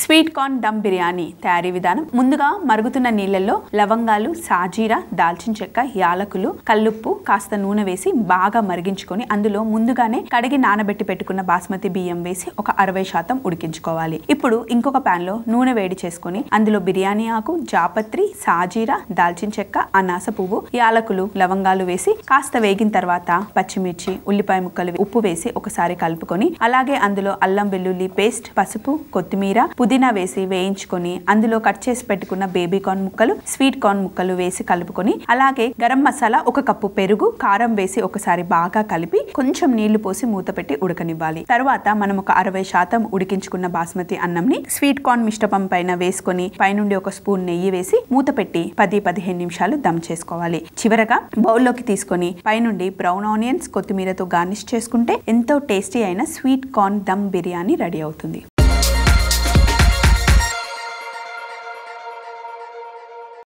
sweet corn dum biryani తయారీ విధానం ముందుగా మరుగుతున్న నీళ్ళల్లో లవంగాలు సాజీరా దాల్చిన చెక్క యాలకులు కల్లుప్పు కాస్త నూనె వేసి బాగా మరిగించుకొని అందులో ముందుగానే కడిగి నానబెట్టి పెట్టుకున్న బాస్మతి బియ్యం వేసి ఒక అరవై శాతం ఉడికించుకోవాలి ఇప్పుడు ఇంకొక ప్యాన్ లో నూనె వేడి చేసుకుని అందులో బిర్యానీ ఆకు జాపత్రి సాజీరా దాల్చిన చెక్క అనాస పువ్వు యాలకులు లవంగాలు వేసి కాస్త వేగిన తర్వాత పచ్చిమిర్చి ఉల్లిపాయ ముక్కలు ఉప్పు వేసి ఒకసారి కలుపుకొని అలాగే అందులో అల్లం వెల్లుల్లి పేస్ట్ పసుపు కొత్తిమీర పుదీనా వేసి వేయించుకొని అందులో కట్ చేసి పెట్టుకున్న బేబీ కార్న్ ముక్కలు స్వీట్ కార్న్ ముక్కలు వేసి కలుపుకొని అలాగే గరం మసాలా ఒక కప్పు పెరుగు కారం వేసి ఒకసారి బాగా కలిపి కొంచెం నీళ్లు పోసి మూత పెట్టి ఉడకనివ్వాలి తర్వాత మనం ఒక అరవై శాతం ఉడికించుకున్న బాస్మతి అన్నంని స్వీట్ కార్న్ మిష్టపం పైన వేసుకొని పైనుండి ఒక స్పూన్ నెయ్యి వేసి మూత పెట్టి పది పదిహేను నిమిషాలు దమ్ చేసుకోవాలి చివరగా బౌల్లోకి తీసుకొని పైనుండి బ్రౌన్ ఆనియన్స్ కొత్తిమీరతో గార్నిష్ చేసుకుంటే ఎంతో టేస్టీ అయిన sweet corn dum biryani ready అవుతుంది